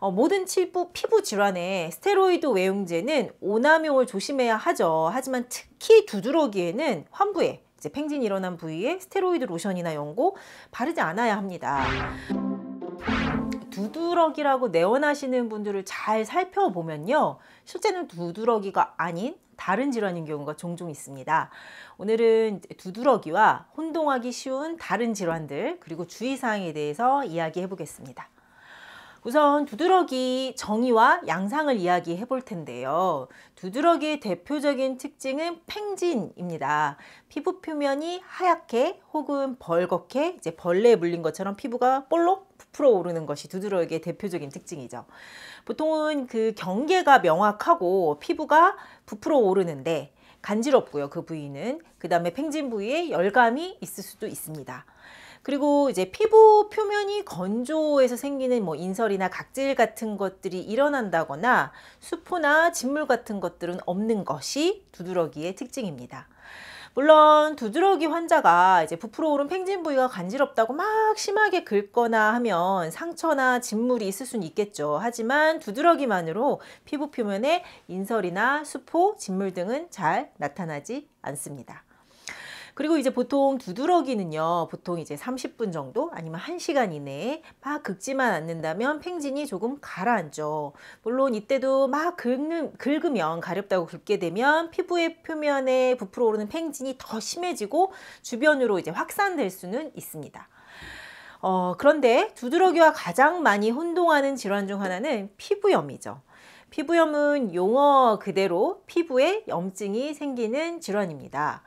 어, 모든 피부, 피부 질환에 스테로이드 외용제는 오남용을 조심해야 하죠. 하지만 특히 두드러기에는 환부에 이제 팽진이 일어난 부위에 스테로이드 로션이나 연고 바르지 않아야 합니다. 두드러기라고 내원하시는 분들을 잘 살펴보면요. 실제는 두드러기가 아닌 다른 질환인 경우가 종종 있습니다. 오늘은 두드러기와 혼동하기 쉬운 다른 질환들 그리고 주의사항에 대해서 이야기해 보겠습니다. 우선 두드러기 정의와 양상을 이야기해 볼 텐데요. 두드러기의 대표적인 특징은 팽진입니다. 피부 표면이 하얗게 혹은 벌겋게 이제 벌레에 물린 것처럼 피부가 볼록 부풀어 오르는 것이 두드러기의 대표적인 특징이죠. 보통은 그 경계가 명확하고 피부가 부풀어 오르는데 간지럽고요. 그 부위는 그 다음에 팽진 부위에 열감이 있을 수도 있습니다. 그리고 이제 피부 표면이 건조해서 생기는 뭐 인설이나 각질 같은 것들이 일어난다거나 수포나 진물 같은 것들은 없는 것이 두드러기의 특징입니다. 물론 두드러기 환자가 이제 부풀어 오른 팽진 부위가 간지럽다고 막 심하게 긁거나 하면 상처나 진물이 있을 수는 있겠죠. 하지만 두드러기만으로 피부 표면에 인설이나 수포, 진물 등은 잘 나타나지 않습니다. 그리고 이제 보통 두드러기는요. 보통 이제 30분 정도 아니면 1시간 이내에 막 긁지만 않는다면 펭진이 조금 가라앉죠. 물론 이때도 막 긁는, 긁으면 가렵다고 긁게 되면 피부의 표면에 부풀어 오르는 펭진이더 심해지고 주변으로 이제 확산될 수는 있습니다. 어, 그런데 두드러기와 가장 많이 혼동하는 질환 중 하나는 피부염이죠. 피부염은 용어 그대로 피부에 염증이 생기는 질환입니다.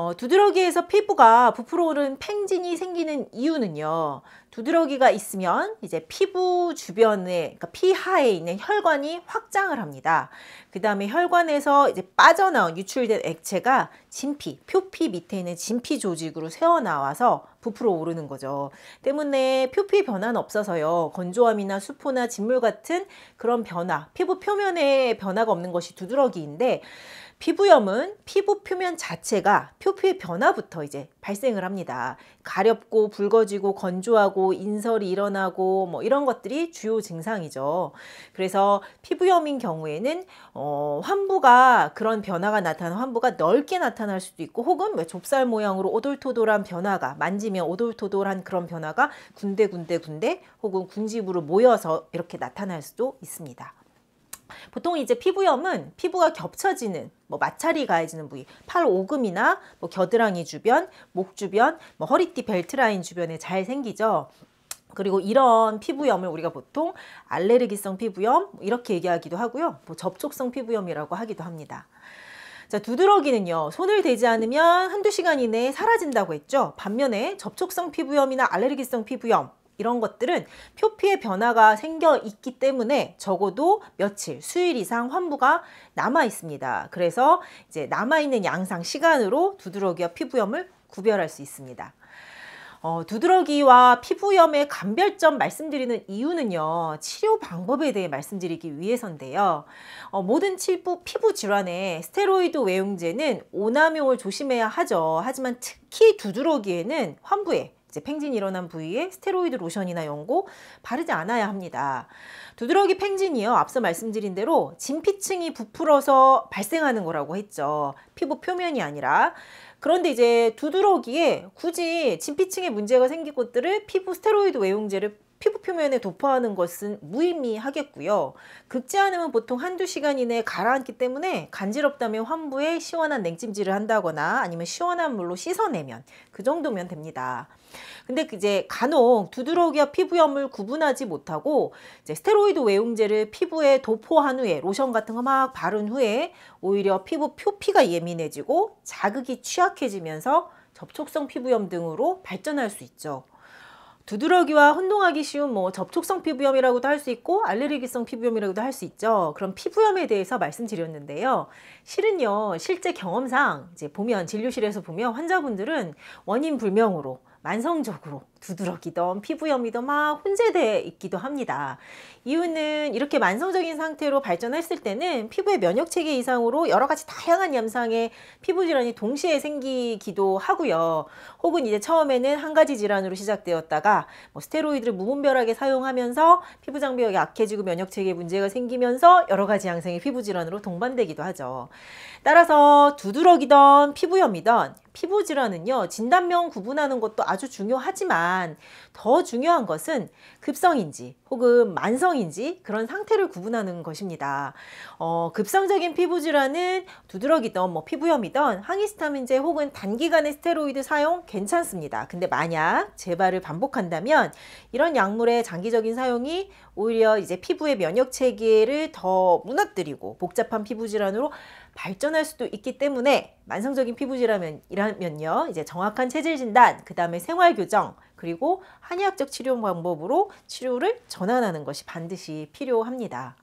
어, 두드러기에서 피부가 부풀어오른 팽진이 생기는 이유는요. 두드러기가 있으면 이제 피부 주변에 그러니까 피하에 있는 혈관이 확장을 합니다. 그 다음에 혈관에서 이제 빠져나온 유출된 액체가 진피, 표피 밑에 있는 진피 조직으로 새어나와서 부풀어 오르는 거죠. 때문에 표피의 변화는 없어서요. 건조함이나 수포나 진물 같은 그런 변화, 피부 표면에 변화가 없는 것이 두드러기인데 피부염은 피부 표면 자체가 표피의 변화부터 이제 발생을 합니다. 가렵고 붉어지고 건조하고 인설이 일어나고 뭐 이런 것들이 주요 증상이죠. 그래서 피부염인 경우에는 어, 환부가 그런 변화가 나타난 환부가 넓게 나타날 수도 있고 혹은 좁쌀 모양으로 오돌토돌한 변화가 만지면 오돌토돌한 그런 변화가 군데군데군데 군데 혹은 군집으로 모여서 이렇게 나타날 수도 있습니다. 보통 이제 피부염은 피부가 겹쳐지는 뭐 마찰이 가해지는 부위, 팔 오금이나 뭐 겨드랑이 주변, 목 주변, 뭐 허리띠 벨트 라인 주변에 잘 생기죠. 그리고 이런 피부염을 우리가 보통 알레르기성 피부염 뭐 이렇게 얘기하기도 하고요. 뭐 접촉성 피부염이라고 하기도 합니다. 자, 두드러기는요. 손을 대지 않으면 한두 시간 이내에 사라진다고 했죠. 반면에 접촉성 피부염이나 알레르기성 피부염 이런 것들은 표피에 변화가 생겨 있기 때문에 적어도 며칠, 수일 이상 환부가 남아 있습니다. 그래서 이제 남아 있는 양상 시간으로 두드러기와 피부염을 구별할 수 있습니다. 어, 두드러기와 피부염의 감별점 말씀드리는 이유는요 치료 방법에 대해 말씀드리기 위해서인데요 어, 모든 피부, 피부 질환에 스테로이드 외용제는 오남용을 조심해야 하죠 하지만 특히 두드러기에는 환부에 이제 팽진이 일어난 부위에 스테로이드 로션이나 연고 바르지 않아야 합니다. 두드러기 팽진이요. 앞서 말씀드린 대로 진피층이 부풀어서 발생하는 거라고 했죠. 피부 표면이 아니라. 그런데 이제 두드러기에 굳이 진피층에 문제가 생긴 것들을 피부 스테로이드 외용제를 피부 표면에 도포하는 것은 무의미하겠고요. 극지 않으면 보통 한두 시간 이내에 가라앉기 때문에 간지럽다면 환부에 시원한 냉찜질을 한다거나 아니면 시원한 물로 씻어내면 그 정도면 됩니다. 근데 그 이제 간혹 두드러기와 피부염을 구분하지 못하고 이제 스테로이드 외용제를 피부에 도포한 후에 로션 같은 거 막 바른 후에 오히려 피부 표피가 예민해지고 자극이 취약해지면서 접촉성 피부염 등으로 발전할 수 있죠. 두드러기와 혼동하기 쉬운 뭐 접촉성 피부염이라고도 할 수 있고 알레르기성 피부염이라고도 할 수 있죠. 그럼 피부염에 대해서 말씀드렸는데요. 실은요, 실제 경험상 이제 보면 진료실에서 보면 환자분들은 원인 불명으로 만성적으로 두드러기던 피부염이던 막 혼재돼 있기도 합니다. 이유는 이렇게 만성적인 상태로 발전했을 때는 피부의 면역체계 이상으로 여러 가지 다양한 염상의 피부 질환이 동시에 생기기도 하고요. 혹은 이제 처음에는 한 가지 질환으로 시작되었다가 뭐 스테로이드를 무분별하게 사용하면서 피부 장벽이 약해지고 면역체계 문제가 생기면서 여러 가지 양상의 피부 질환으로 동반되기도 하죠. 따라서 두드러기던 피부염이던 피부 질환은요 진단명 구분하는 것도 아주 중요하지만 있지만 더 중요한 것은 급성인지 혹은 만성인지 그런 상태를 구분하는 것입니다. 어, 급성적인 피부 질환은 두드러기든 뭐 피부염이든 항히스타민제 혹은 단기간의 스테로이드 사용 괜찮습니다. 근데 만약 재발을 반복한다면 이런 약물의 장기적인 사용이 오히려 이제 피부의 면역 체계를 더 무너뜨리고 복잡한 피부 질환으로 발전할 수도 있기 때문에 만성적인 피부질환이라면요 이제 정확한 체질 진단 그 다음에 생활 교정 그리고 한의학적 치료 방법으로 치료를 전환하는 것이 반드시 필요합니다.